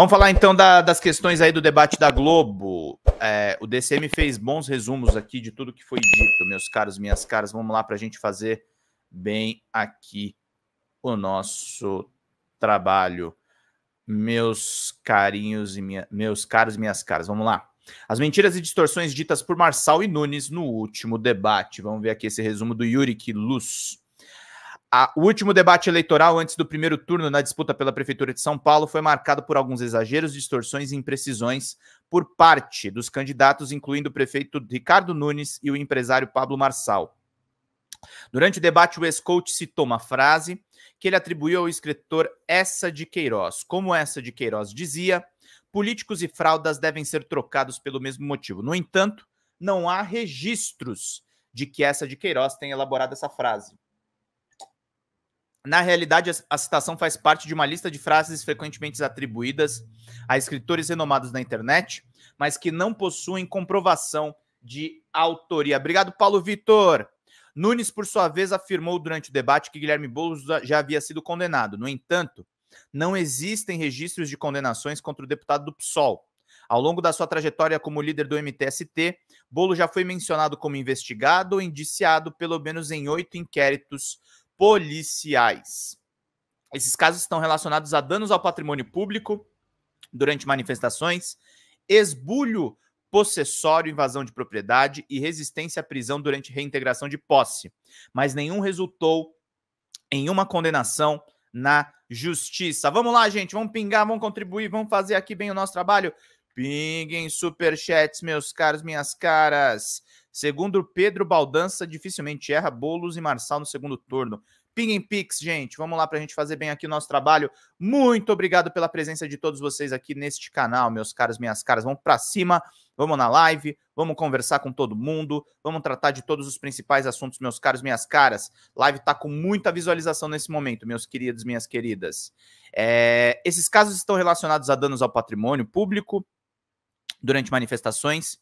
Vamos falar então da, das questões aí do debate da Globo. É, o DCM fez bons resumos aqui de tudo que foi dito, meus caros, minhas caras. Vamos lá para a gente fazer bem aqui o nosso trabalho, meus carinhos e minha, meus caros, minhas caras. Vamos lá. As mentiras e distorções ditas por Marçal e Nunes no último debate. Vamos ver aqui esse resumo do Yuri Luz. A, o último debate eleitoral antes do primeiro turno na disputa pela Prefeitura de São Paulo foi marcado por alguns exageros, distorções e imprecisões por parte dos candidatos, incluindo o prefeito Ricardo Nunes e o empresário Pablo Marçal. Durante o debate, o ex-coach citou uma frase que ele atribuiu ao escritor Essa de Queiroz. Como Essa de Queiroz dizia, políticos e fraudas devem ser trocados pelo mesmo motivo. No entanto, não há registros de que Essa de Queiroz tenha elaborado essa frase. Na realidade, a citação faz parte de uma lista de frases frequentemente atribuídas a escritores renomados na internet, mas que não possuem comprovação de autoria. Obrigado, Paulo Vitor. Nunes, por sua vez, afirmou durante o debate que Guilherme Boulos já havia sido condenado. No entanto, não existem registros de condenações contra o deputado do PSOL. Ao longo da sua trajetória como líder do MTST, Bolo já foi mencionado como investigado ou indiciado pelo menos em oito inquéritos policiais. Esses casos estão relacionados a danos ao patrimônio público durante manifestações, esbulho possessório, invasão de propriedade e resistência à prisão durante reintegração de posse, mas nenhum resultou em uma condenação na justiça. Vamos lá, gente, vamos pingar, vamos contribuir, vamos fazer aqui bem o nosso trabalho. Pinguem superchats, meus caros, minhas caras. Segundo Pedro Baldança, dificilmente erra. Bolos e Marçal no segundo turno. Ping Pix, gente. Vamos lá para a gente fazer bem aqui o nosso trabalho. Muito obrigado pela presença de todos vocês aqui neste canal, meus caros, minhas caras. Vamos para cima, vamos na live, vamos conversar com todo mundo, vamos tratar de todos os principais assuntos, meus caros, minhas caras. Live está com muita visualização nesse momento, meus queridos, minhas queridas. É... esses casos estão relacionados a danos ao patrimônio público durante manifestações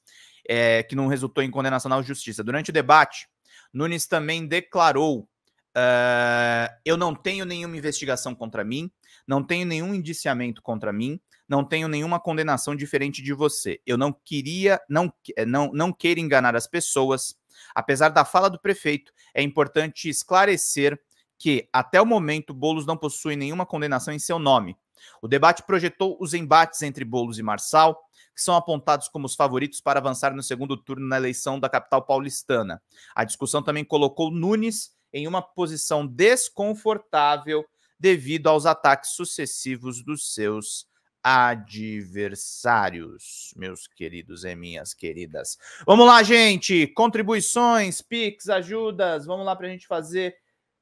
é, que não resultou em condenação na justiça. Durante o debate, Nunes também declarou: uh, Eu não tenho nenhuma investigação contra mim, não tenho nenhum indiciamento contra mim, não tenho nenhuma condenação diferente de você. Eu não queria, não, eh, não, não quero enganar as pessoas. Apesar da fala do prefeito, é importante esclarecer que, até o momento, Bolos não possui nenhuma condenação em seu nome. O debate projetou os embates entre Bolos e Marçal, que são apontados como os favoritos para avançar no segundo turno na eleição da capital paulistana. A discussão também colocou Nunes em uma posição desconfortável devido aos ataques sucessivos dos seus adversários, meus queridos e minhas queridas. Vamos lá, gente, contribuições, pics, ajudas, vamos lá para a gente fazer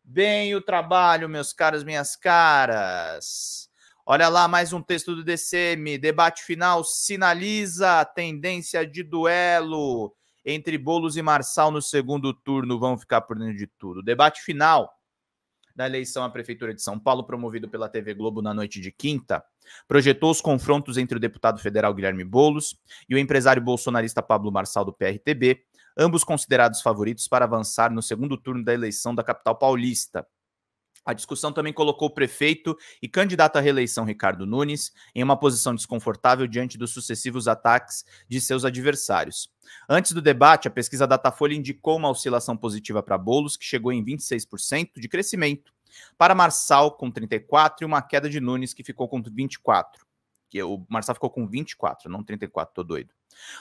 bem o trabalho, meus caros, minhas caras. Olha lá mais um texto do DCM. Debate final sinaliza a tendência de duelo entre Bolos e Marçal no segundo turno. Vão ficar por dentro de tudo. Debate final da eleição à Prefeitura de São Paulo, promovido pela TV Globo na noite de quinta, projetou os confrontos entre o deputado federal Guilherme Bolos e o empresário bolsonarista Pablo Marçal do PRTB, ambos considerados favoritos para avançar no segundo turno da eleição da capital paulista. A discussão também colocou o prefeito e candidato à reeleição Ricardo Nunes em uma posição desconfortável diante dos sucessivos ataques de seus adversários. Antes do debate, a pesquisa Datafolha indicou uma oscilação positiva para Bolos, que chegou em 26% de crescimento, para Marçal com 34 e uma queda de Nunes que ficou com 24 que o Marçal ficou com 24, não 34, tô doido.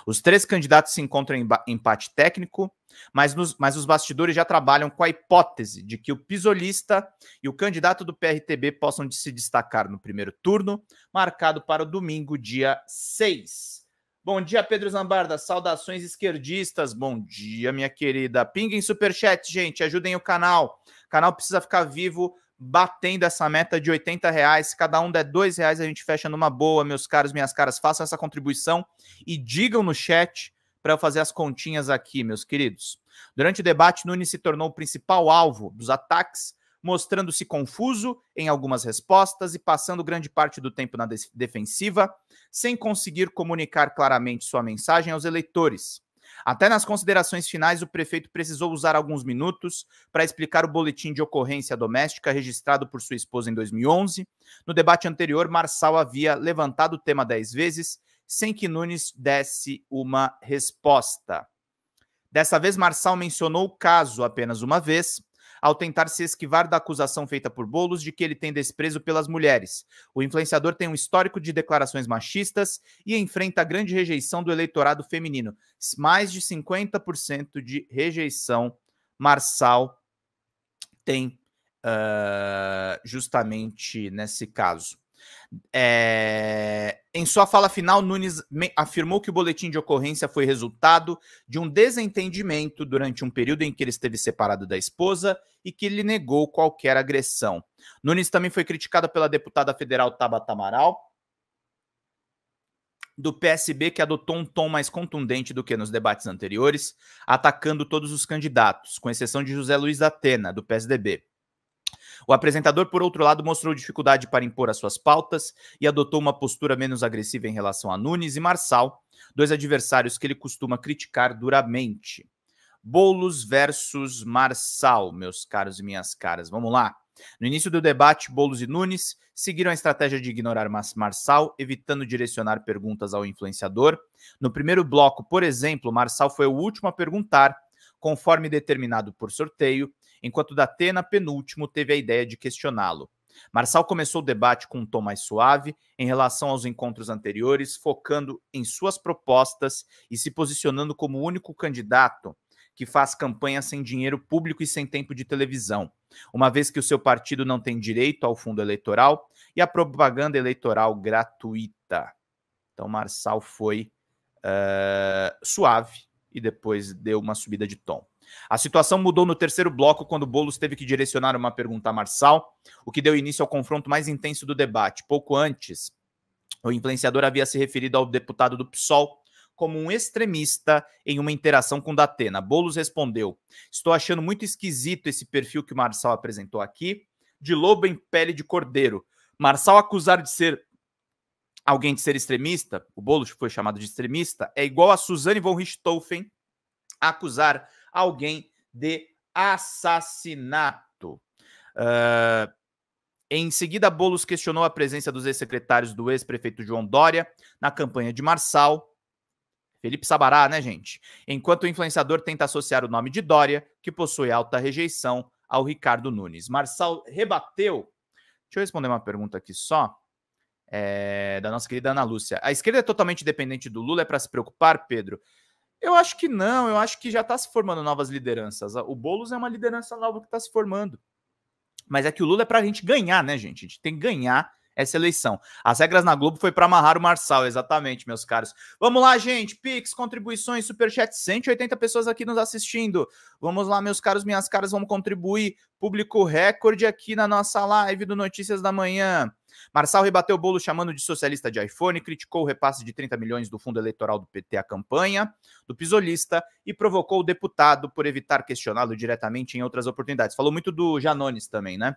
Os três candidatos se encontram em empate técnico, mas, nos, mas os bastidores já trabalham com a hipótese de que o pisolista e o candidato do PRTB possam se destacar no primeiro turno, marcado para o domingo, dia 6. Bom dia, Pedro Zambarda. Saudações esquerdistas. Bom dia, minha querida. Pinguem superchat, gente. Ajudem o canal. O canal precisa ficar vivo batendo essa meta de 80 reais. Cada um der dois reais, a gente fecha numa boa, meus caros, minhas caras. Façam essa contribuição e digam no chat para eu fazer as continhas aqui, meus queridos. Durante o debate, Nunes se tornou o principal alvo dos ataques, mostrando-se confuso em algumas respostas e passando grande parte do tempo na defensiva, sem conseguir comunicar claramente sua mensagem aos eleitores. Até nas considerações finais, o prefeito precisou usar alguns minutos para explicar o boletim de ocorrência doméstica registrado por sua esposa em 2011. No debate anterior, Marçal havia levantado o tema dez vezes, sem que Nunes desse uma resposta. Dessa vez, Marçal mencionou o caso apenas uma vez, ao tentar se esquivar da acusação feita por Bolos de que ele tem desprezo pelas mulheres. O influenciador tem um histórico de declarações machistas e enfrenta grande rejeição do eleitorado feminino, mais de 50% de rejeição. Marçal tem uh, justamente nesse caso. É... Em sua fala final, Nunes afirmou que o boletim de ocorrência foi resultado de um desentendimento durante um período em que ele esteve separado da esposa e que ele negou qualquer agressão. Nunes também foi criticado pela deputada federal Tabata Amaral do PSB que adotou um tom mais contundente do que nos debates anteriores, atacando todos os candidatos, com exceção de José Luiz da Atena, do PSDB. O apresentador, por outro lado, mostrou dificuldade para impor as suas pautas e adotou uma postura menos agressiva em relação a Nunes e Marçal, dois adversários que ele costuma criticar duramente. Bolos versus Marçal, meus caros e minhas caras. Vamos lá. No início do debate, Bolos e Nunes seguiram a estratégia de ignorar Marçal, evitando direcionar perguntas ao influenciador. No primeiro bloco, por exemplo, Marçal foi o último a perguntar, conforme determinado por sorteio, enquanto Datena, penúltimo, teve a ideia de questioná-lo. Marçal começou o debate com um tom mais suave em relação aos encontros anteriores, focando em suas propostas e se posicionando como o único candidato que faz campanha sem dinheiro público e sem tempo de televisão, uma vez que o seu partido não tem direito ao fundo eleitoral e à propaganda eleitoral gratuita. Então, Marçal foi uh, suave e depois deu uma subida de tom. A situação mudou no terceiro bloco quando Bolos teve que direcionar uma pergunta a Marçal, o que deu início ao confronto mais intenso do debate. Pouco antes, o influenciador havia se referido ao deputado do PSOL como um extremista em uma interação com Datena. Bolos respondeu: "Estou achando muito esquisito esse perfil que o Marçal apresentou aqui, de lobo em pele de cordeiro. Marçal acusar de ser alguém de ser extremista, o Bolos foi chamado de extremista, é igual a Suzane von Richthofen acusar alguém de assassinato. Uh, em seguida, Bolos questionou a presença dos ex-secretários do ex-prefeito João Dória na campanha de Marçal. Felipe Sabará, né, gente? Enquanto o influenciador tenta associar o nome de Dória, que possui alta rejeição, ao Ricardo Nunes. Marçal rebateu. Deixa eu responder uma pergunta aqui só. É, da nossa querida Ana Lúcia. A esquerda é totalmente dependente do Lula, é para se preocupar, Pedro? Eu acho que não, eu acho que já está se formando novas lideranças. O Boulos é uma liderança nova que está se formando. Mas é que o Lula é para a gente ganhar, né, gente? A gente tem que ganhar essa eleição. As regras na Globo foi para amarrar o Marçal, exatamente, meus caros. Vamos lá, gente. Pix, contribuições, superchat, 180 pessoas aqui nos assistindo. Vamos lá, meus caros, minhas caras, vamos contribuir. Público recorde aqui na nossa live do Notícias da Manhã. Marçal rebateu o bolo chamando de socialista de iPhone, criticou o repasse de 30 milhões do fundo eleitoral do PT à campanha do pisolista e provocou o deputado por evitar questioná-lo diretamente em outras oportunidades. Falou muito do Janones também, né?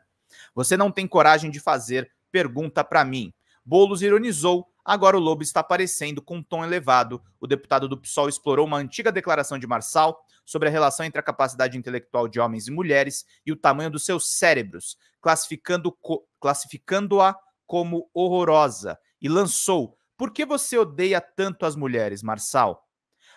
Você não tem coragem de fazer pergunta para mim. Boulos ironizou Agora o Lobo está aparecendo com um tom elevado. O deputado do PSOL explorou uma antiga declaração de Marçal sobre a relação entre a capacidade intelectual de homens e mulheres e o tamanho dos seus cérebros, classificando-a como horrorosa e lançou: Por que você odeia tanto as mulheres, Marçal?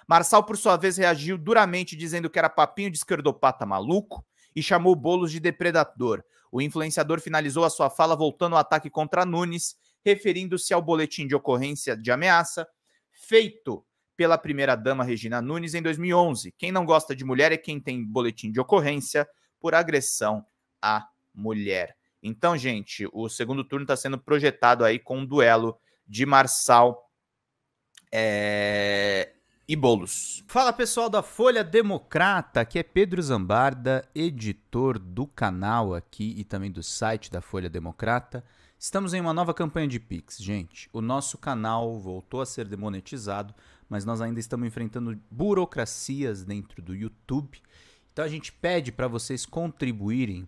Marçal, por sua vez, reagiu duramente, dizendo que era papinho de esquerdopata maluco e chamou Bolos de depredador. O influenciador finalizou a sua fala voltando ao ataque contra Nunes, referindo-se ao boletim de ocorrência de ameaça feito pela primeira-dama Regina Nunes em 2011. Quem não gosta de mulher é quem tem boletim de ocorrência por agressão à mulher. Então, gente, o segundo turno está sendo projetado aí com um duelo de Marçal é... e Bolos. Fala pessoal da Folha Democrata, aqui é Pedro Zambarda, editor do canal aqui e também do site da Folha Democrata. Estamos em uma nova campanha de Pix, gente. O nosso canal voltou a ser demonetizado, mas nós ainda estamos enfrentando burocracias dentro do YouTube. Então a gente pede para vocês contribuírem